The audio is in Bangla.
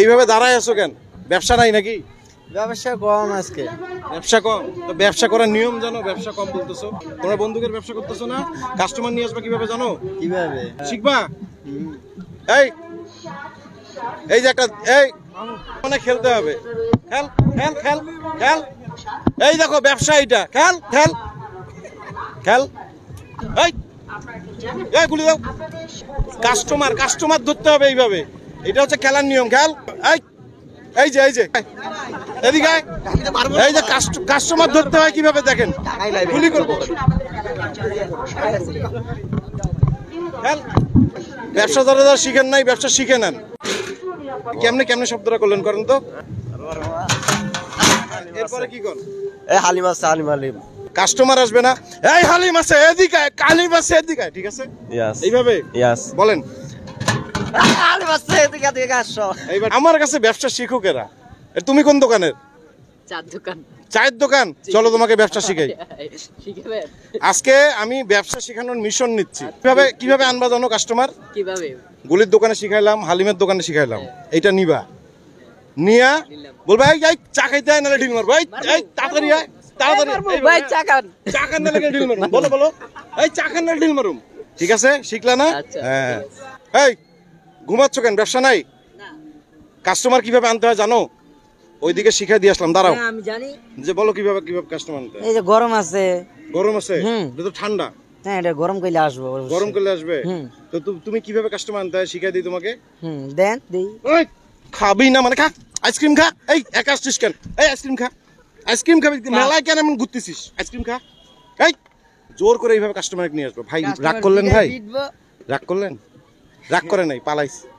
এইভাবে দাঁড়ায় আছো কেন ব্যবসা নাই নাকি ব্যবসা কম আজকে ব্যবসা কম তো ব্যবসা করার নিয়ম জানো ব্যবসা কম বলতেছো তোমরা বন্ধুকের ব্যবসা করতেছো না কাস্টমার নিয়ে আসবা কিভাবে জানো কিভাবে শিখবা এই এই যে একটা এই মানে খেলতে হবে খেল খেল খেল খেল এই দেখো ব্যবসা এটা খেল খেল খেল এই গুলি দাও কাস্টমার কাস্টমার ধরতে হবে এইভাবে এটা হচ্ছে খেলার নিয়ম খেল এই যে এই যে এদিকে এই যে কাস্টমার ধরতে হয় কিভাবে দেখেন গুলি করবো ব্যবসা ধরে ধর শিখেন নাই ব্যবসা শিখে নেন কেমনে কেমনে শব্দটা করলেন করেন তো এরপরে কি করেন এ হালিম আছে হালিম হালিম কাস্টমার আসবে না এই হালিম আছে এদিকে কালিম আছে এদিকে ঠিক আছে এইভাবে বলেন আমার কাছে ব্যবসা শিখুকেরা তুমি কোন দোকানের চায়ের দোকান চলো তোমাকে ব্যবসা শিখাই আজকে আমি ব্যবসা শিখানোর মিশন নিচ্ছি কিভাবে কিভাবে আনবা জানো কাস্টমার কিভাবে গুলির দোকানে শিখাইলাম হালিমের দোকানে শিখাইলাম হ্যাঁ। এটা নিবা নিয়া বলবা এই চা খাইতে হয় নাহলে ঢিল ভাই এই তাড়াতাড়ি আয় তাড়াতাড়ি ভাই চা খান চা খান নাহলে ঢিল মারুম বলো বলো এই চা খান নাহলে ঢিল মারুম ঠিক আছে শিখলা না আচ্ছা। হ্যাঁ এই ঘুমাচ্ছ কেন ব্যবসা নাই কাস্টমার কিভাবে আনতে হয় জানো ওইদিকে শিখাই দিয়ে আসলাম দাঁড়াও হ্যাঁ, আমি জানি যে বলো কিভাবে কিভাবে কাস্টমার আনতে এই যে গরম আছে গরম আছে এটা তো ঠান্ডা হ্যাঁ এটা গরম কইলে আসবে গরম কইলে আসবে তো তুমি কিভাবে কাস্টমার আনতে হয় শিখাই দিই তোমাকে হুম দেন দেই ওই খাবি না মানে খা আইসক্রিম খা এই একা আসছিস কেন এই আইসক্রিম খা আইসক্রিম খাবি মেলায় কেন এমন ঘুরতেছিস আইসক্রিম খা এই জোর করে এইভাবে কাস্টমার নিয়ে আসবো ভাই রাগ করলেন ভাই রাগ করলেন রাগ করে নাই পালাইছে